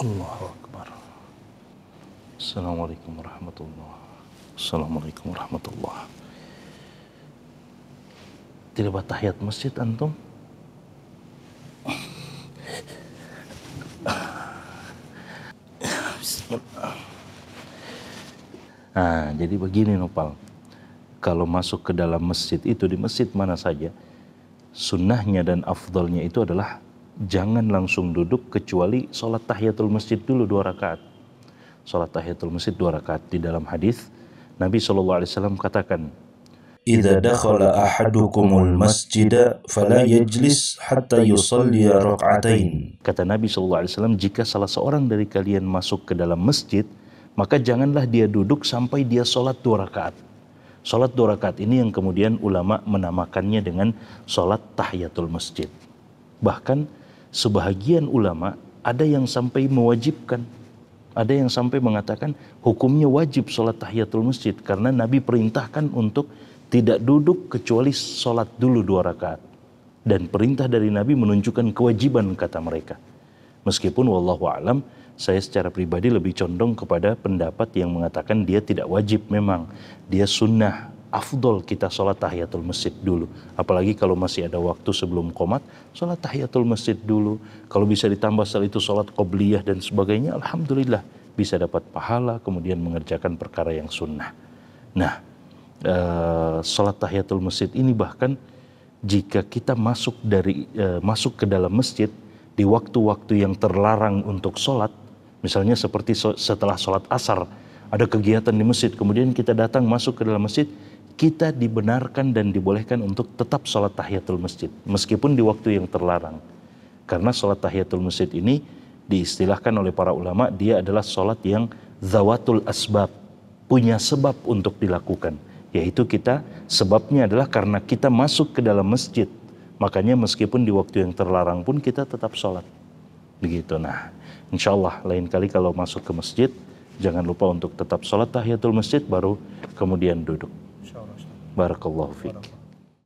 Allahu Akbar. Assalamualaikum warahmatullahi Assalamualaikum warahmatullahi Tilabat tahiyat masjid antum? Nah, jadi begini Nopal. Kalau masuk ke dalam masjid itu, di masjid mana saja, sunnahnya dan afdolnya itu adalah jangan langsung duduk kecuali sholat tahiyatul masjid dulu dua rakaat. Sholat tahiyatul masjid dua rakaat di dalam hadis Nabi Shallallahu Alaihi Wasallam katakan, Kata Nabi saw jika salah seorang dari kalian masuk ke dalam masjid, maka janganlah dia duduk sampai dia sholat dua rakaat. Sholat dua rakaat ini yang kemudian ulama menamakannya dengan sholat tahiyatul masjid. Bahkan sebahagian ulama ada yang sampai mewajibkan ada yang sampai mengatakan hukumnya wajib sholat tahiyatul masjid karena Nabi perintahkan untuk tidak duduk kecuali sholat dulu dua rakaat dan perintah dari Nabi menunjukkan kewajiban kata mereka meskipun wallahu alam saya secara pribadi lebih condong kepada pendapat yang mengatakan dia tidak wajib memang dia sunnah afdol kita sholat tahiyatul masjid dulu. Apalagi kalau masih ada waktu sebelum komat, sholat tahiyatul masjid dulu. Kalau bisa ditambah setelah itu sholat qobliyah dan sebagainya, Alhamdulillah bisa dapat pahala kemudian mengerjakan perkara yang sunnah. Nah, e, sholat tahiyatul masjid ini bahkan jika kita masuk dari e, masuk ke dalam masjid di waktu-waktu yang terlarang untuk sholat, misalnya seperti setelah sholat asar, ada kegiatan di masjid, kemudian kita datang masuk ke dalam masjid, kita dibenarkan dan dibolehkan untuk tetap sholat tahiyatul masjid meskipun di waktu yang terlarang karena sholat tahiyatul masjid ini diistilahkan oleh para ulama dia adalah sholat yang zawatul asbab punya sebab untuk dilakukan yaitu kita sebabnya adalah karena kita masuk ke dalam masjid makanya meskipun di waktu yang terlarang pun kita tetap sholat begitu nah insya lain kali kalau masuk ke masjid jangan lupa untuk tetap sholat tahiyatul masjid baru kemudian duduk بارك الله فيك